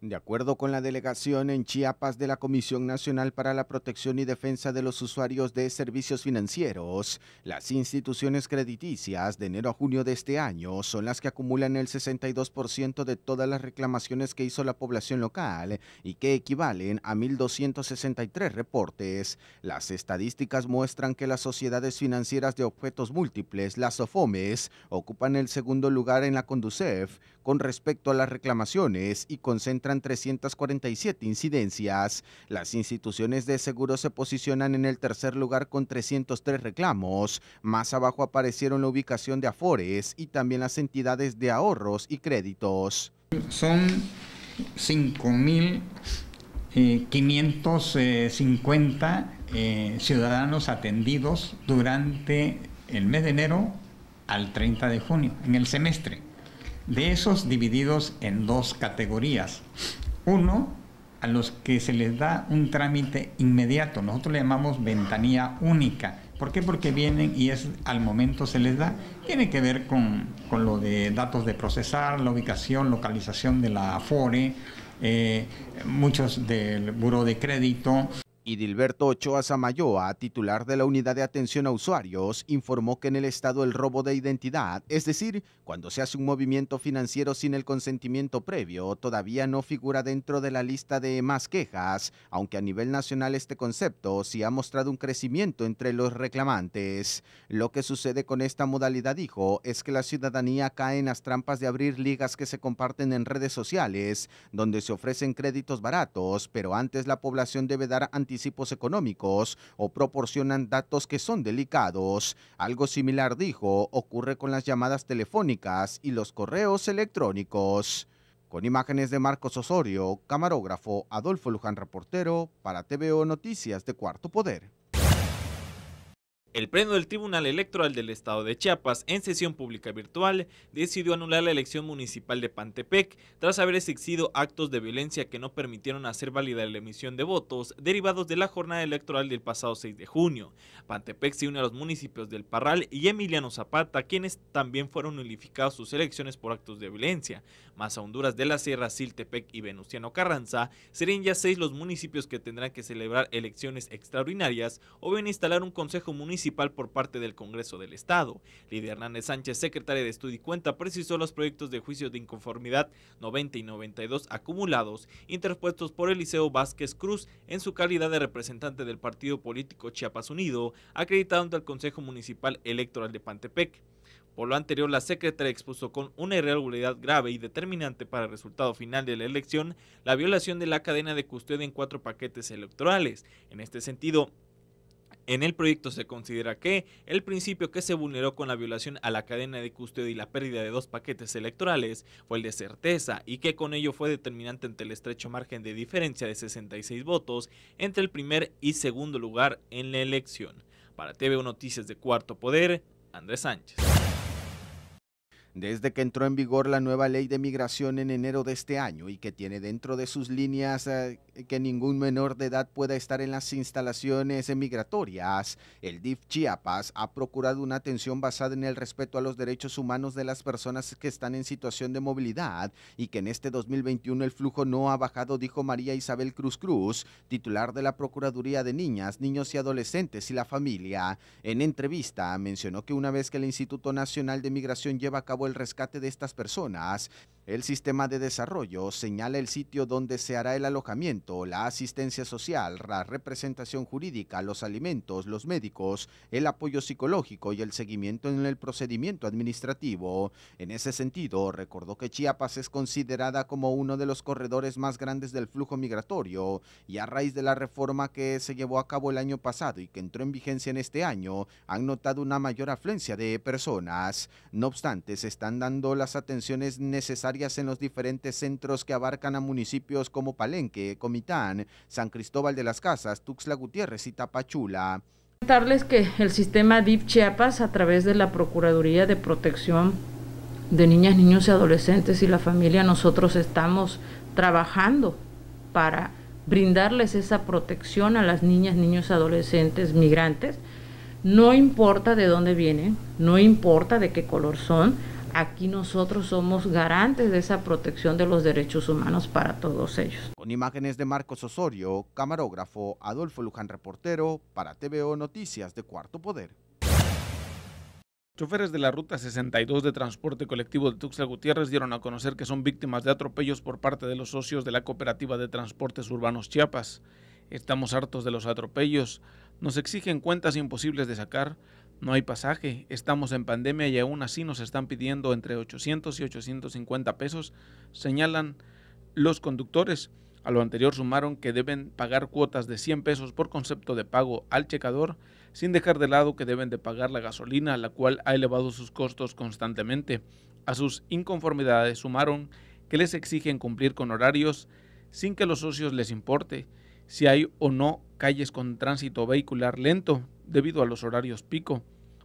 De acuerdo con la delegación en Chiapas de la Comisión Nacional para la Protección y Defensa de los Usuarios de Servicios Financieros, las instituciones crediticias de enero a junio de este año son las que acumulan el 62% de todas las reclamaciones que hizo la población local y que equivalen a 1.263 reportes. Las estadísticas muestran que las sociedades financieras de objetos múltiples, las SOFOMES, ocupan el segundo lugar en la CONDUCEF con respecto a las reclamaciones y concentran 347 incidencias. Las instituciones de seguro se posicionan en el tercer lugar con 303 reclamos. Más abajo aparecieron la ubicación de Afores y también las entidades de ahorros y créditos. Son 5.550 eh, eh, ciudadanos atendidos durante el mes de enero al 30 de junio, en el semestre de esos divididos en dos categorías. Uno, a los que se les da un trámite inmediato, nosotros le llamamos ventanilla única. ¿Por qué? Porque vienen y es al momento se les da. Tiene que ver con, lo de datos de procesar, la ubicación, localización de la AFORE, eh, muchos del buro de crédito y Dilberto Ochoa Samayoa, titular de la Unidad de Atención a Usuarios, informó que en el Estado el robo de identidad, es decir, cuando se hace un movimiento financiero sin el consentimiento previo, todavía no figura dentro de la lista de más quejas, aunque a nivel nacional este concepto sí ha mostrado un crecimiento entre los reclamantes. Lo que sucede con esta modalidad, dijo, es que la ciudadanía cae en las trampas de abrir ligas que se comparten en redes sociales, donde se ofrecen créditos baratos, pero antes la población debe dar anticipación económicos o proporcionan datos que son delicados. Algo similar, dijo, ocurre con las llamadas telefónicas y los correos electrónicos. Con imágenes de Marcos Osorio, camarógrafo Adolfo Luján, reportero, para TVO Noticias de Cuarto Poder. El Pleno del Tribunal Electoral del Estado de Chiapas, en sesión pública virtual, decidió anular la elección municipal de Pantepec tras haber exigido actos de violencia que no permitieron hacer válida la emisión de votos derivados de la jornada electoral del pasado 6 de junio. Pantepec se une a los municipios del Parral y Emiliano Zapata, quienes también fueron nulificados sus elecciones por actos de violencia. Más a Honduras de la Sierra, Siltepec y Venustiano Carranza, serían ya seis los municipios que tendrán que celebrar elecciones extraordinarias o bien instalar un consejo municipal por parte del Congreso del Estado. Lidia Hernández Sánchez, secretaria de Estudio y Cuenta, precisó los proyectos de juicio de inconformidad 90 y 92 acumulados, interpuestos por Eliseo Vázquez Cruz en su calidad de representante del partido político Chiapas Unido, acreditado ante el Consejo Municipal Electoral de Pantepec. Por lo anterior, la secretaria expuso con una irregularidad grave y determinante para el resultado final de la elección la violación de la cadena de custodia en cuatro paquetes electorales. En este sentido, en el proyecto se considera que el principio que se vulneró con la violación a la cadena de custodia y la pérdida de dos paquetes electorales fue el de certeza y que con ello fue determinante ante el estrecho margen de diferencia de 66 votos entre el primer y segundo lugar en la elección. Para TV Noticias de Cuarto Poder, Andrés Sánchez. Desde que entró en vigor la nueva ley de migración en enero de este año y que tiene dentro de sus líneas eh, eh, que ningún menor de edad pueda estar en las instalaciones emigratorias. El DIF Chiapas ha procurado una atención basada en el respeto a los derechos humanos de las personas que están en situación de movilidad y que en este 2021 el flujo no ha bajado, dijo María Isabel Cruz Cruz, titular de la Procuraduría de Niñas, Niños y Adolescentes y la Familia. En entrevista mencionó que una vez que el Instituto Nacional de Migración lleva a cabo el rescate de estas personas, el sistema de desarrollo señala el sitio donde se hará el alojamiento, la asistencia social, la representación jurídica, los alimentos, los médicos, el apoyo psicológico y el seguimiento en el procedimiento administrativo. En ese sentido, recordó que Chiapas es considerada como uno de los corredores más grandes del flujo migratorio y a raíz de la reforma que se llevó a cabo el año pasado y que entró en vigencia en este año, han notado una mayor afluencia de personas. No obstante, se están dando las atenciones necesarias en los diferentes centros que abarcan a municipios como Palenque, Comitán, San Cristóbal de las Casas, Tuxtla Gutiérrez y Tapachula. Contarles que el sistema DIP Chiapas, a través de la Procuraduría de Protección de Niñas, Niños y Adolescentes y la Familia, nosotros estamos trabajando para brindarles esa protección a las niñas, niños, adolescentes, migrantes. No importa de dónde vienen, no importa de qué color son, Aquí nosotros somos garantes de esa protección de los derechos humanos para todos ellos. Con imágenes de Marcos Osorio, camarógrafo Adolfo Luján, reportero, para TVO Noticias de Cuarto Poder. Choferes de la Ruta 62 de Transporte Colectivo de Tuxtla Gutiérrez dieron a conocer que son víctimas de atropellos por parte de los socios de la Cooperativa de Transportes Urbanos Chiapas. Estamos hartos de los atropellos. Nos exigen cuentas imposibles de sacar, no hay pasaje, estamos en pandemia y aún así nos están pidiendo entre 800 y 850 pesos, señalan los conductores. A lo anterior sumaron que deben pagar cuotas de 100 pesos por concepto de pago al checador, sin dejar de lado que deben de pagar la gasolina, la cual ha elevado sus costos constantemente. A sus inconformidades sumaron que les exigen cumplir con horarios sin que los socios les importe si hay o no calles con tránsito vehicular lento, debido a los horarios pico.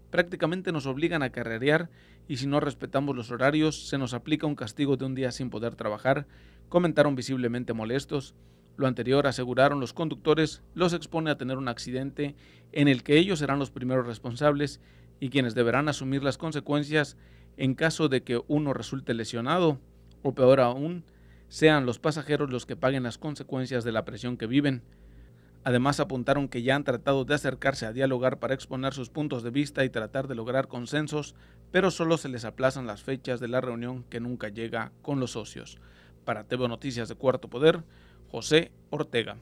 Prácticamente nos obligan a carrerear y si no respetamos los horarios se nos aplica un castigo de un día sin poder trabajar, comentaron visiblemente molestos. Lo anterior, aseguraron los conductores, los expone a tener un accidente en el que ellos serán los primeros responsables y quienes deberán asumir las consecuencias en caso de que uno resulte lesionado o peor aún, sean los pasajeros los que paguen las consecuencias de la presión que viven. Además, apuntaron que ya han tratado de acercarse a dialogar para exponer sus puntos de vista y tratar de lograr consensos, pero solo se les aplazan las fechas de la reunión que nunca llega con los socios. Para TV Noticias de Cuarto Poder, José Ortega.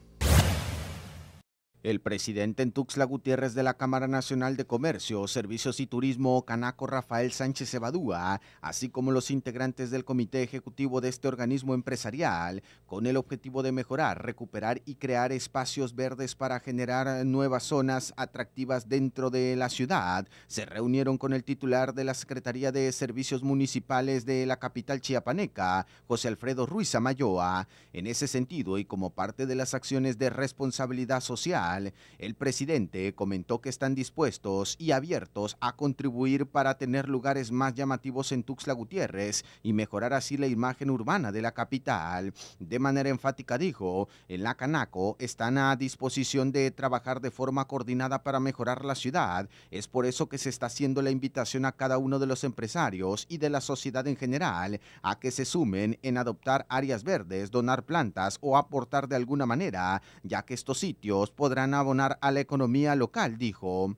El presidente en Gutiérrez de la Cámara Nacional de Comercio, Servicios y Turismo, Canaco Rafael Sánchez Evadúa, así como los integrantes del comité ejecutivo de este organismo empresarial, con el objetivo de mejorar, recuperar y crear espacios verdes para generar nuevas zonas atractivas dentro de la ciudad, se reunieron con el titular de la Secretaría de Servicios Municipales de la capital chiapaneca, José Alfredo Ruiz Amayoa. En ese sentido y como parte de las acciones de responsabilidad social, el presidente comentó que están dispuestos y abiertos a contribuir para tener lugares más llamativos en Tuxtla Gutiérrez y mejorar así la imagen urbana de la capital. De manera enfática dijo, en la Canaco están a disposición de trabajar de forma coordinada para mejorar la ciudad. Es por eso que se está haciendo la invitación a cada uno de los empresarios y de la sociedad en general a que se sumen en adoptar áreas verdes, donar plantas o aportar de alguna manera, ya que estos sitios podrán abonar a la economía local, dijo.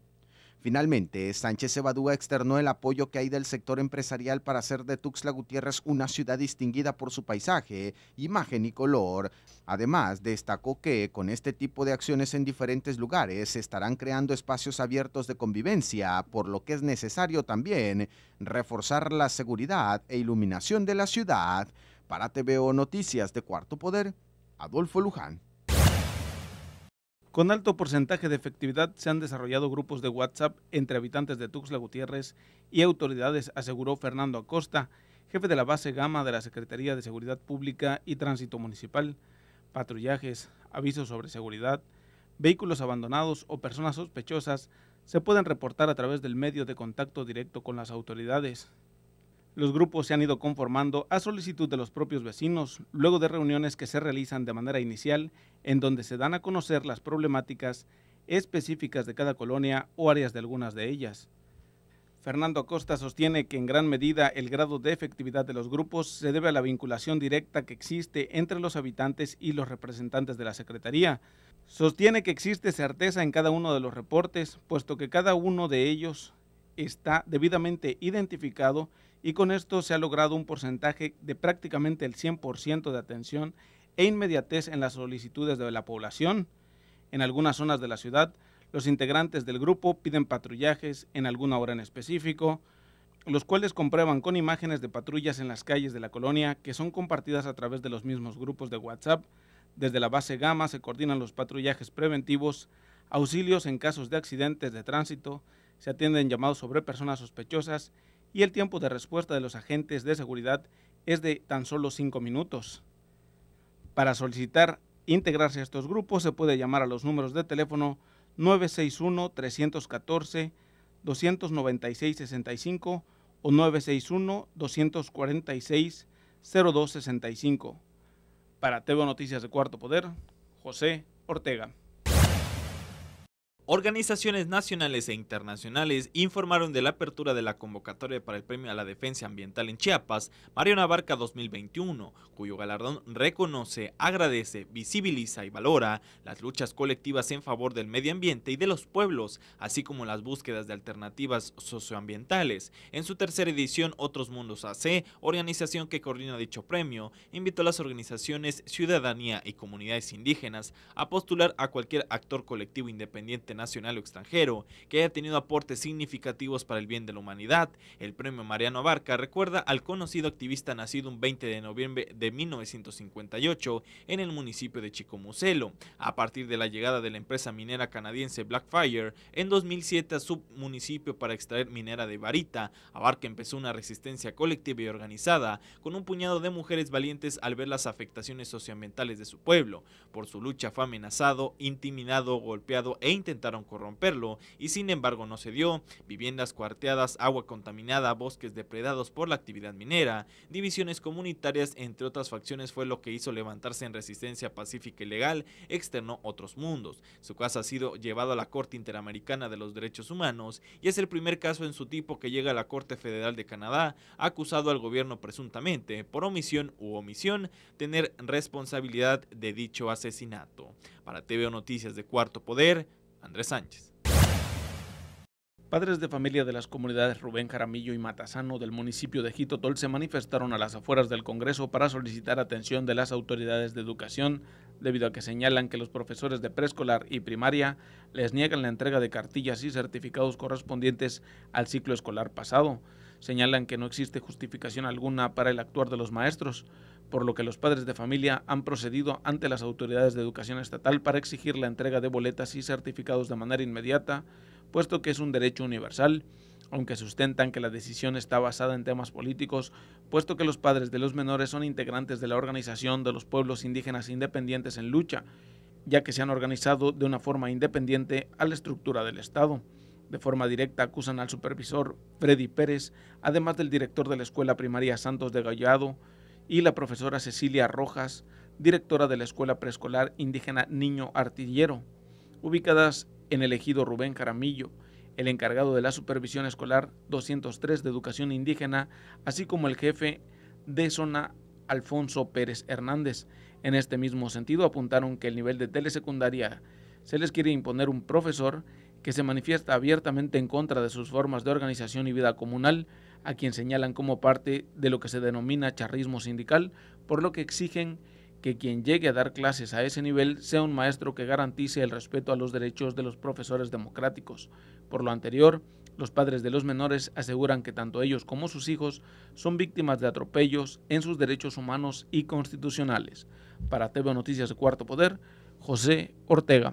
Finalmente, Sánchez Evadúa externó el apoyo que hay del sector empresarial para hacer de Tuxtla Gutiérrez una ciudad distinguida por su paisaje, imagen y color. Además, destacó que con este tipo de acciones en diferentes lugares se estarán creando espacios abiertos de convivencia, por lo que es necesario también reforzar la seguridad e iluminación de la ciudad. Para TVO Noticias de Cuarto Poder, Adolfo Luján. Con alto porcentaje de efectividad se han desarrollado grupos de WhatsApp entre habitantes de Tuxtla Gutiérrez y autoridades, aseguró Fernando Acosta, jefe de la base Gama de la Secretaría de Seguridad Pública y Tránsito Municipal. Patrullajes, avisos sobre seguridad, vehículos abandonados o personas sospechosas se pueden reportar a través del medio de contacto directo con las autoridades. Los grupos se han ido conformando a solicitud de los propios vecinos, luego de reuniones que se realizan de manera inicial en donde se dan a conocer las problemáticas específicas de cada colonia o áreas de algunas de ellas. Fernando Acosta sostiene que en gran medida el grado de efectividad de los grupos se debe a la vinculación directa que existe entre los habitantes y los representantes de la Secretaría. Sostiene que existe certeza en cada uno de los reportes, puesto que cada uno de ellos está debidamente identificado y con esto se ha logrado un porcentaje de prácticamente el 100% de atención e inmediatez en las solicitudes de la población. En algunas zonas de la ciudad, los integrantes del grupo piden patrullajes en alguna hora en específico, los cuales comprueban con imágenes de patrullas en las calles de la colonia que son compartidas a través de los mismos grupos de WhatsApp. Desde la base Gama se coordinan los patrullajes preventivos, auxilios en casos de accidentes de tránsito, se atienden llamados sobre personas sospechosas y el tiempo de respuesta de los agentes de seguridad es de tan solo cinco minutos. Para solicitar integrarse a estos grupos se puede llamar a los números de teléfono 961-314-296-65 o 961-246-0265. Para TV Noticias de Cuarto Poder, José Ortega. Organizaciones nacionales e internacionales informaron de la apertura de la convocatoria para el Premio a la Defensa Ambiental en Chiapas, Mariana Barca 2021, cuyo galardón reconoce, agradece, visibiliza y valora las luchas colectivas en favor del medio ambiente y de los pueblos, así como las búsquedas de alternativas socioambientales. En su tercera edición, Otros Mundos AC, organización que coordina dicho premio, invitó a las organizaciones, ciudadanía y comunidades indígenas a postular a cualquier actor colectivo independiente nacional o extranjero que haya tenido aportes significativos para el bien de la humanidad. El premio Mariano Abarca recuerda al conocido activista nacido un 20 de noviembre de 1958 en el municipio de Chicomucelo. A partir de la llegada de la empresa minera canadiense Blackfire en 2007 a su municipio para extraer minera de varita, Abarca empezó una resistencia colectiva y organizada con un puñado de mujeres valientes al ver las afectaciones socioambientales de su pueblo. Por su lucha fue amenazado, intimidado, golpeado e intentado corromperlo y sin embargo no se dio. Viviendas cuarteadas, agua contaminada, bosques depredados por la actividad minera, divisiones comunitarias entre otras facciones fue lo que hizo levantarse en resistencia pacífica y legal, externó otros mundos. Su caso ha sido llevado a la Corte Interamericana de los Derechos Humanos y es el primer caso en su tipo que llega a la Corte Federal de Canadá, acusado al gobierno presuntamente por omisión u omisión tener responsabilidad de dicho asesinato. Para TVO Noticias de Cuarto Poder, Andrés Sánchez. Padres de familia de las comunidades Rubén Jaramillo y Matasano del municipio de Jitotol se manifestaron a las afueras del Congreso para solicitar atención de las autoridades de educación debido a que señalan que los profesores de preescolar y primaria les niegan la entrega de cartillas y certificados correspondientes al ciclo escolar pasado. Señalan que no existe justificación alguna para el actuar de los maestros por lo que los padres de familia han procedido ante las autoridades de educación estatal para exigir la entrega de boletas y certificados de manera inmediata, puesto que es un derecho universal, aunque sustentan que la decisión está basada en temas políticos, puesto que los padres de los menores son integrantes de la Organización de los Pueblos Indígenas Independientes en Lucha, ya que se han organizado de una forma independiente a la estructura del Estado. De forma directa acusan al supervisor Freddy Pérez, además del director de la Escuela Primaria Santos de Gallado, y la profesora Cecilia Rojas, directora de la Escuela Preescolar Indígena Niño Artillero, ubicadas en el ejido Rubén Caramillo, el encargado de la Supervisión Escolar 203 de Educación Indígena, así como el jefe de zona Alfonso Pérez Hernández. En este mismo sentido, apuntaron que el nivel de telesecundaria se les quiere imponer un profesor que se manifiesta abiertamente en contra de sus formas de organización y vida comunal, a quien señalan como parte de lo que se denomina charrismo sindical, por lo que exigen que quien llegue a dar clases a ese nivel sea un maestro que garantice el respeto a los derechos de los profesores democráticos. Por lo anterior, los padres de los menores aseguran que tanto ellos como sus hijos son víctimas de atropellos en sus derechos humanos y constitucionales. Para TV Noticias de Cuarto Poder, José Ortega.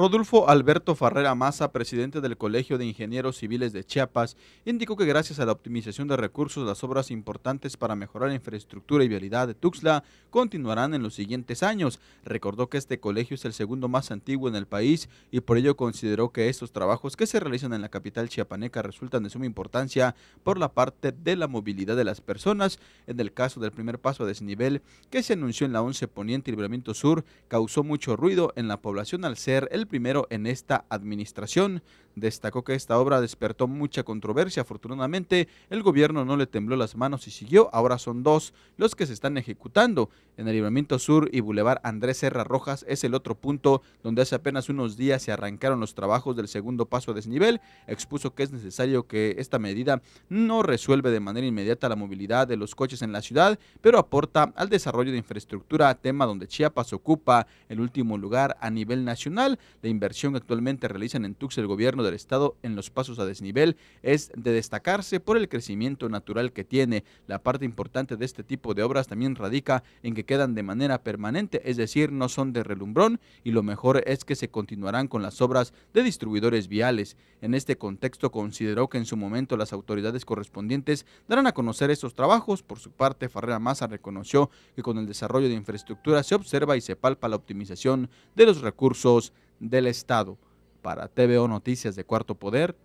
Rodolfo Alberto Farrera Maza, presidente del Colegio de Ingenieros Civiles de Chiapas, indicó que gracias a la optimización de recursos, las obras importantes para mejorar la infraestructura y vialidad de Tuxtla continuarán en los siguientes años. Recordó que este colegio es el segundo más antiguo en el país y por ello consideró que estos trabajos que se realizan en la capital chiapaneca resultan de suma importancia por la parte de la movilidad de las personas. En el caso del primer paso a desnivel que se anunció en la 11 Poniente y Libramiento Sur, causó mucho ruido en la población al ser el primero en esta administración Destacó que esta obra despertó mucha controversia. Afortunadamente, el gobierno no le tembló las manos y siguió. Ahora son dos los que se están ejecutando. En el Libramiento Sur y bulevar Andrés Serra Rojas es el otro punto donde hace apenas unos días se arrancaron los trabajos del segundo paso a desnivel. Expuso que es necesario que esta medida no resuelve de manera inmediata la movilidad de los coches en la ciudad, pero aporta al desarrollo de infraestructura, tema donde Chiapas ocupa el último lugar a nivel nacional. La inversión que actualmente realizan en Tux el gobierno del estado en los pasos a desnivel es de destacarse por el crecimiento natural que tiene. La parte importante de este tipo de obras también radica en que quedan de manera permanente, es decir, no son de relumbrón y lo mejor es que se continuarán con las obras de distribuidores viales. En este contexto consideró que en su momento las autoridades correspondientes darán a conocer estos trabajos. Por su parte, Farrera Massa reconoció que con el desarrollo de infraestructura se observa y se palpa la optimización de los recursos del Estado. Para TVO Noticias de Cuarto Poder,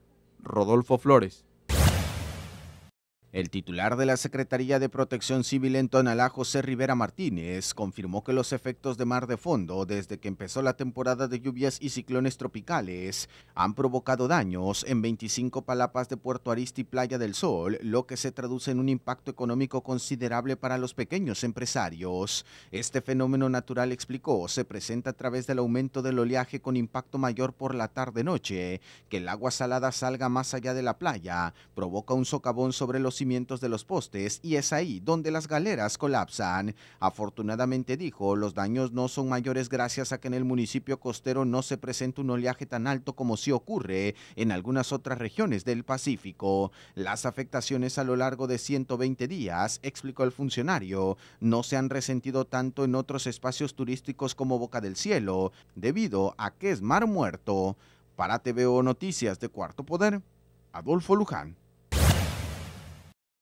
Rodolfo Flores. El titular de la Secretaría de Protección Civil en Tonalá, José Rivera Martínez, confirmó que los efectos de mar de fondo desde que empezó la temporada de lluvias y ciclones tropicales han provocado daños en 25 palapas de Puerto Aristi y Playa del Sol, lo que se traduce en un impacto económico considerable para los pequeños empresarios. Este fenómeno natural, explicó, se presenta a través del aumento del oleaje con impacto mayor por la tarde-noche, que el agua salada salga más allá de la playa, provoca un socavón sobre los de los postes y es ahí donde las galeras colapsan. Afortunadamente dijo, los daños no son mayores gracias a que en el municipio costero no se presenta un oleaje tan alto como sí ocurre en algunas otras regiones del Pacífico. Las afectaciones a lo largo de 120 días, explicó el funcionario, no se han resentido tanto en otros espacios turísticos como Boca del Cielo, debido a que es mar muerto. Para TVO Noticias de Cuarto Poder, Adolfo Luján.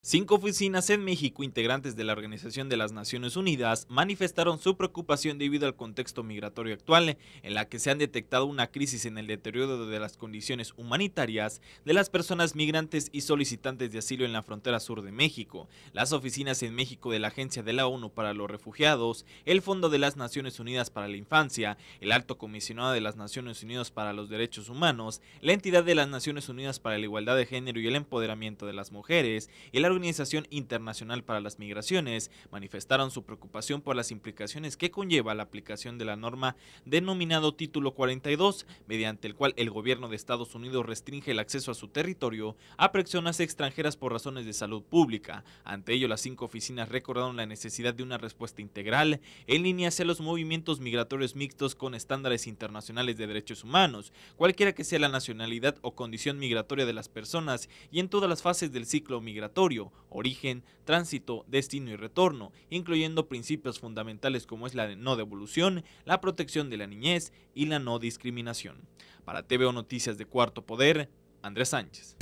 Cinco oficinas en México, integrantes de la Organización de las Naciones Unidas, manifestaron su preocupación debido al contexto migratorio actual, en la que se han detectado una crisis en el deterioro de las condiciones humanitarias de las personas migrantes y solicitantes de asilo en la frontera sur de México. Las oficinas en México de la Agencia de la ONU para los Refugiados, el Fondo de las Naciones Unidas para la Infancia, el Alto Comisionado de las Naciones Unidas para los Derechos Humanos, la Entidad de las Naciones Unidas para la Igualdad de Género y el Empoderamiento de las Mujeres, y el Organización Internacional para las Migraciones manifestaron su preocupación por las implicaciones que conlleva la aplicación de la norma denominado Título 42, mediante el cual el gobierno de Estados Unidos restringe el acceso a su territorio a personas extranjeras por razones de salud pública. Ante ello, las cinco oficinas recordaron la necesidad de una respuesta integral en línea hacia los movimientos migratorios mixtos con estándares internacionales de derechos humanos, cualquiera que sea la nacionalidad o condición migratoria de las personas y en todas las fases del ciclo migratorio origen, tránsito, destino y retorno, incluyendo principios fundamentales como es la no devolución, la protección de la niñez y la no discriminación. Para TVO Noticias de Cuarto Poder, Andrés Sánchez.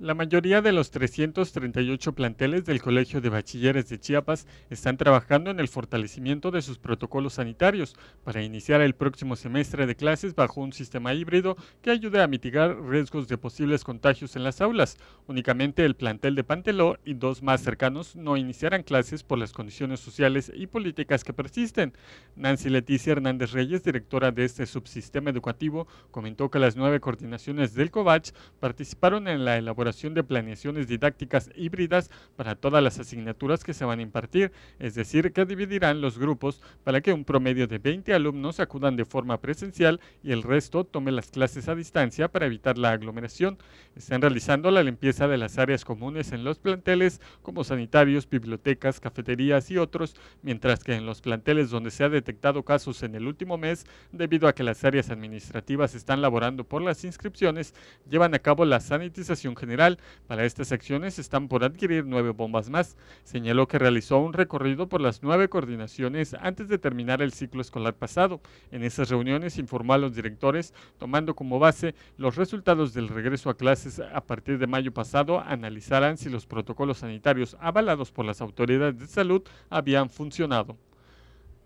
La mayoría de los 338 planteles del Colegio de Bachilleres de Chiapas están trabajando en el fortalecimiento de sus protocolos sanitarios para iniciar el próximo semestre de clases bajo un sistema híbrido que ayude a mitigar riesgos de posibles contagios en las aulas. Únicamente el plantel de Panteló y dos más cercanos no iniciarán clases por las condiciones sociales y políticas que persisten. Nancy Leticia Hernández Reyes, directora de este subsistema educativo, comentó que las nueve coordinaciones del COVACH participaron en la elaboración de planeaciones didácticas híbridas para todas las asignaturas que se van a impartir, es decir, que dividirán los grupos para que un promedio de 20 alumnos acudan de forma presencial y el resto tome las clases a distancia para evitar la aglomeración. Están realizando la limpieza de las áreas comunes en los planteles como sanitarios, bibliotecas, cafeterías y otros, mientras que en los planteles donde se ha detectado casos en el último mes, debido a que las áreas administrativas están laborando por las inscripciones, llevan a cabo la sanitización general para estas acciones están por adquirir nueve bombas más. Señaló que realizó un recorrido por las nueve coordinaciones antes de terminar el ciclo escolar pasado. En esas reuniones informó a los directores, tomando como base los resultados del regreso a clases a partir de mayo pasado, analizarán si los protocolos sanitarios avalados por las autoridades de salud habían funcionado.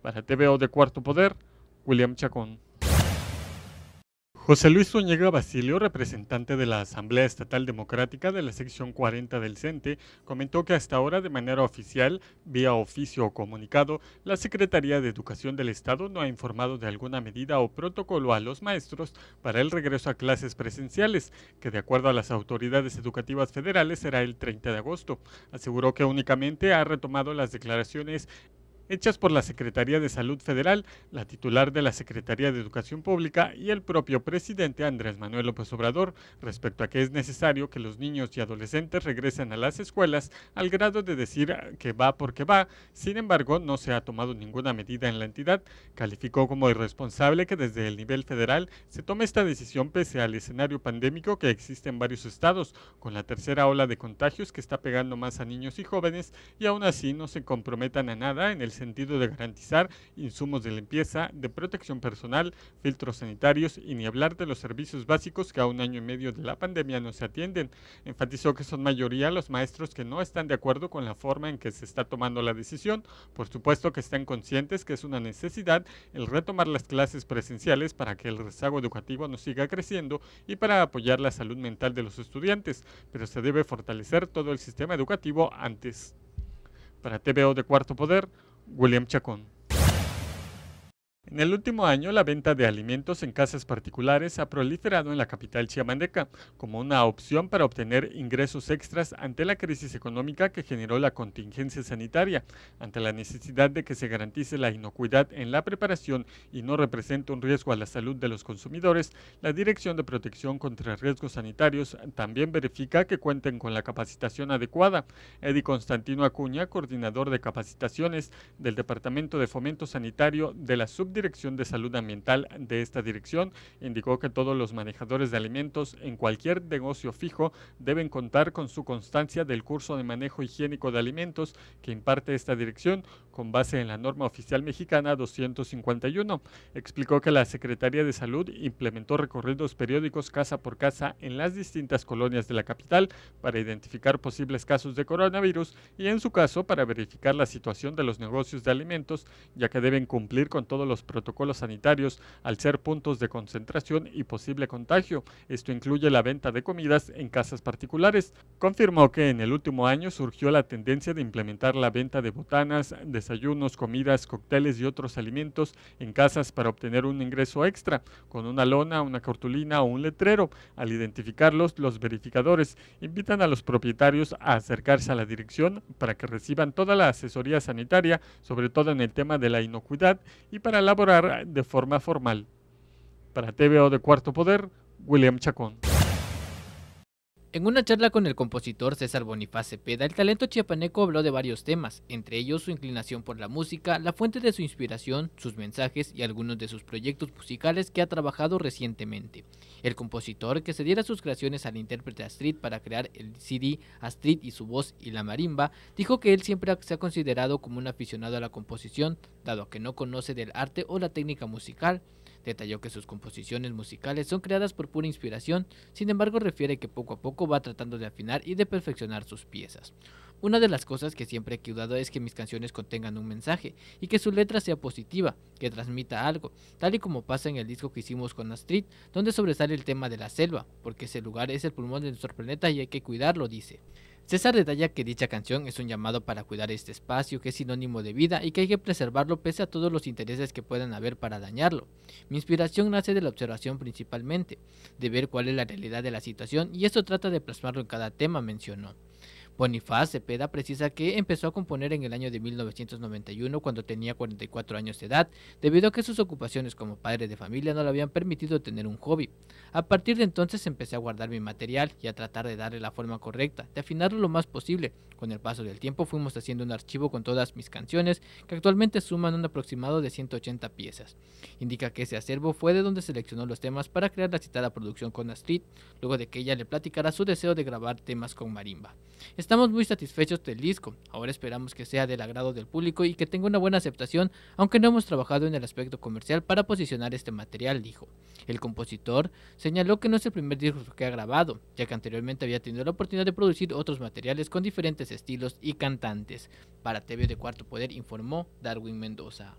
Para TVO de Cuarto Poder, William Chacón. José Luis Soñega Basilio, representante de la Asamblea Estatal Democrática de la sección 40 del CENTE, comentó que hasta ahora de manera oficial, vía oficio o comunicado, la Secretaría de Educación del Estado no ha informado de alguna medida o protocolo a los maestros para el regreso a clases presenciales, que de acuerdo a las autoridades educativas federales será el 30 de agosto. Aseguró que únicamente ha retomado las declaraciones hechas por la Secretaría de Salud Federal, la titular de la Secretaría de Educación Pública y el propio presidente Andrés Manuel López Obrador respecto a que es necesario que los niños y adolescentes regresen a las escuelas al grado de decir que va porque va. Sin embargo, no se ha tomado ninguna medida en la entidad. Calificó como irresponsable que desde el nivel federal se tome esta decisión pese al escenario pandémico que existe en varios estados, con la tercera ola de contagios que está pegando más a niños y jóvenes y aún así no se comprometan a nada en el sentido de garantizar insumos de limpieza, de protección personal, filtros sanitarios y ni hablar de los servicios básicos que a un año y medio de la pandemia no se atienden. Enfatizó que son mayoría los maestros que no están de acuerdo con la forma en que se está tomando la decisión. Por supuesto que están conscientes que es una necesidad el retomar las clases presenciales para que el rezago educativo no siga creciendo y para apoyar la salud mental de los estudiantes, pero se debe fortalecer todo el sistema educativo antes. Para TVO de Cuarto Poder, William Chacón. En el último año, la venta de alimentos en casas particulares ha proliferado en la capital chiamandeca como una opción para obtener ingresos extras ante la crisis económica que generó la contingencia sanitaria, ante la necesidad de que se garantice la inocuidad en la preparación y no represente un riesgo a la salud de los consumidores. La Dirección de Protección contra Riesgos Sanitarios también verifica que cuenten con la capacitación adecuada. Eddie Constantino Acuña, coordinador de capacitaciones del Departamento de Fomento Sanitario de la Subdirección dirección de salud ambiental de esta dirección indicó que todos los manejadores de alimentos en cualquier negocio fijo deben contar con su constancia del curso de manejo higiénico de alimentos que imparte esta dirección con base en la norma oficial mexicana 251. Explicó que la Secretaría de Salud implementó recorridos periódicos casa por casa en las distintas colonias de la capital para identificar posibles casos de coronavirus y en su caso para verificar la situación de los negocios de alimentos, ya que deben cumplir con todos los protocolos sanitarios al ser puntos de concentración y posible contagio. Esto incluye la venta de comidas en casas particulares. Confirmó que en el último año surgió la tendencia de implementar la venta de botanas, desayunos, comidas, cócteles y otros alimentos en casas para obtener un ingreso extra, con una lona, una cortulina o un letrero. Al identificarlos, los verificadores invitan a los propietarios a acercarse a la dirección para que reciban toda la asesoría sanitaria, sobre todo en el tema de la inocuidad y para la eh, de forma formal. Para TVO de Cuarto Poder, William Chacón. En una charla con el compositor César Bonifaz Peda, el talento chiapaneco habló de varios temas, entre ellos su inclinación por la música, la fuente de su inspiración, sus mensajes y algunos de sus proyectos musicales que ha trabajado recientemente. El compositor, que cediera sus creaciones al intérprete Astrid para crear el CD Astrid y su voz y la marimba, dijo que él siempre se ha considerado como un aficionado a la composición, dado que no conoce del arte o la técnica musical, Detalló que sus composiciones musicales son creadas por pura inspiración, sin embargo refiere que poco a poco va tratando de afinar y de perfeccionar sus piezas. Una de las cosas que siempre he cuidado es que mis canciones contengan un mensaje y que su letra sea positiva, que transmita algo, tal y como pasa en el disco que hicimos con Astrid, donde sobresale el tema de la selva, porque ese lugar es el pulmón de nuestro planeta y hay que cuidarlo, dice. César detalla que dicha canción es un llamado para cuidar este espacio que es sinónimo de vida y que hay que preservarlo pese a todos los intereses que puedan haber para dañarlo. Mi inspiración nace de la observación principalmente, de ver cuál es la realidad de la situación y esto trata de plasmarlo en cada tema, mencionó. Bonifaz Cepeda precisa que empezó a componer en el año de 1991 cuando tenía 44 años de edad, debido a que sus ocupaciones como padre de familia no le habían permitido tener un hobby. A partir de entonces empecé a guardar mi material y a tratar de darle la forma correcta, de afinarlo lo más posible. Con el paso del tiempo fuimos haciendo un archivo con todas mis canciones, que actualmente suman un aproximado de 180 piezas. Indica que ese acervo fue de donde seleccionó los temas para crear la citada producción con Astrid, luego de que ella le platicara su deseo de grabar temas con Marimba. Estamos muy satisfechos del disco, ahora esperamos que sea del agrado del público y que tenga una buena aceptación, aunque no hemos trabajado en el aspecto comercial para posicionar este material, dijo. El compositor señaló que no es el primer disco que ha grabado, ya que anteriormente había tenido la oportunidad de producir otros materiales con diferentes estilos y cantantes. Para TV de Cuarto Poder informó Darwin Mendoza.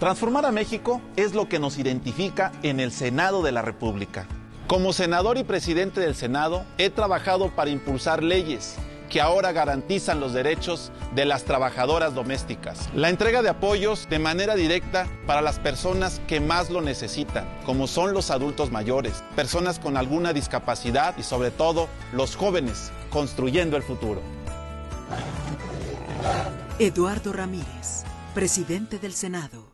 Transformar a México es lo que nos identifica en el Senado de la República. Como senador y presidente del Senado, he trabajado para impulsar leyes que ahora garantizan los derechos de las trabajadoras domésticas. La entrega de apoyos de manera directa para las personas que más lo necesitan, como son los adultos mayores, personas con alguna discapacidad y sobre todo los jóvenes construyendo el futuro. Eduardo Ramírez, presidente del Senado.